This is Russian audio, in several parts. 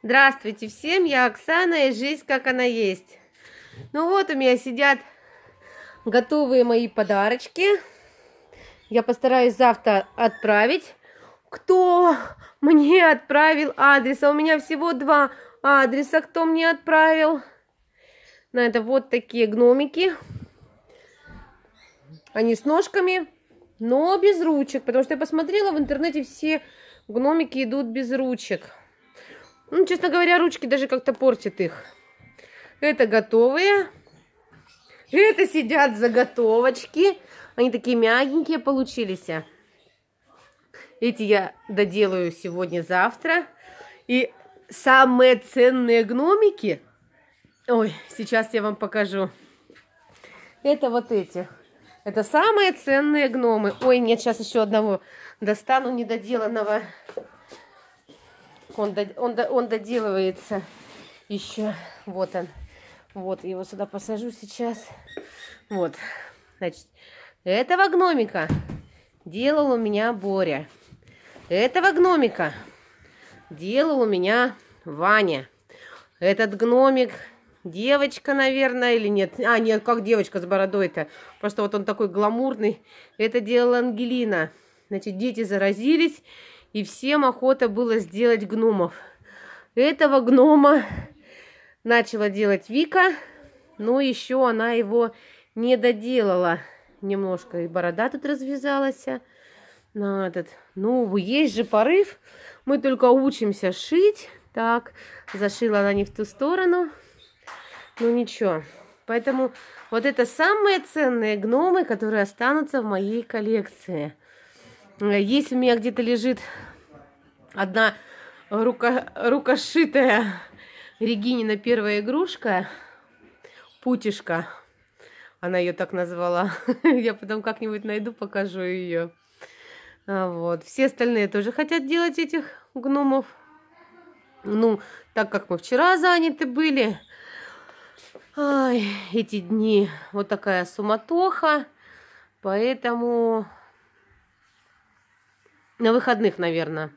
Здравствуйте всем, я Оксана и жизнь как она есть. Ну вот у меня сидят готовые мои подарочки. Я постараюсь завтра отправить. Кто мне отправил адрес? А у меня всего два адреса, кто мне отправил. На это вот такие гномики. Они с ножками, но без ручек. Потому что я посмотрела в интернете, все гномики идут без ручек. Ну, честно говоря, ручки даже как-то портят их. Это готовые. Это сидят заготовочки. Они такие мягенькие получились. Эти я доделаю сегодня-завтра. И самые ценные гномики... Ой, сейчас я вам покажу. Это вот эти. Это самые ценные гномы. Ой, нет, сейчас еще одного достану недоделанного он, до, он, до, он доделывается еще. Вот он. Вот, его сюда посажу сейчас. Вот. Значит, этого гномика делал у меня Боря. Этого гномика делал у меня Ваня. Этот гномик девочка, наверное, или нет? А, нет, как девочка с бородой-то? Просто вот он такой гламурный. Это делала Ангелина. Значит, дети заразились, и всем охота было сделать гномов. Этого гнома начала делать Вика, но еще она его не доделала. Немножко и борода тут развязалась. А. На этот. Ну, есть же порыв. Мы только учимся шить. Так, зашила она не в ту сторону. Ну, ничего. Поэтому вот это самые ценные гномы, которые останутся в моей коллекции. Э, Если у меня где-то лежит одна рука, рукошитая Регинина первая игрушка, путишка, она ее так назвала. Я потом как-нибудь найду, покажу ее. А, вот. Все остальные тоже хотят делать этих гномов. Ну, так как мы вчера заняты были, Ай, эти дни вот такая суматоха, поэтому на выходных, наверное.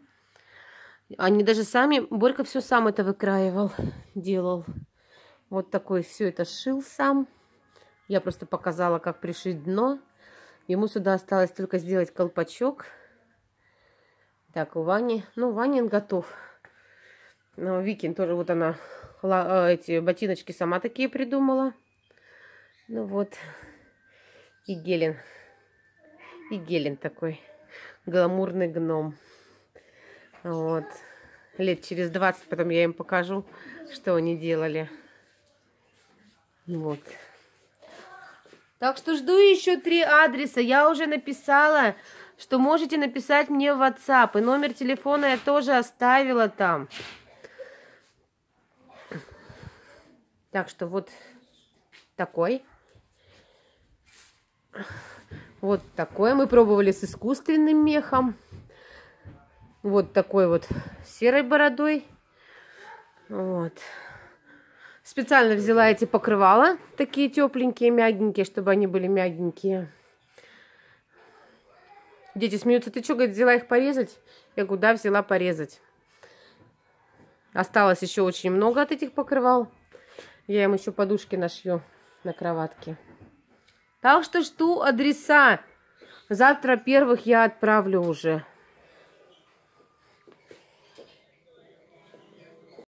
Они даже сами... Борька все сам это выкраивал, делал. Вот такой все это шил сам. Я просто показала, как пришить дно. Ему сюда осталось только сделать колпачок. Так, у Вани... Ну, Ванин готов. Ну, Викин тоже, вот она, э, эти ботиночки сама такие придумала. Ну вот. И Гелен. И Гелен такой гламурный гном. Вот. Лет через 20 потом я им покажу, что они делали. Вот. Так что жду еще три адреса. Я уже написала, что можете написать мне в WhatsApp. И номер телефона я тоже оставила там. Так что вот такой. Вот такое мы пробовали с искусственным мехом. Вот такой вот серой бородой. Вот. Специально взяла эти покрывала, такие тепленькие, мягенькие, чтобы они были мягенькие. Дети смеются, ты что, говорит, взяла их порезать? Я говорю, да, взяла порезать. Осталось еще очень много от этих покрывал. Я им еще подушки нашью на кроватке. Так что жду адреса. Завтра первых я отправлю уже.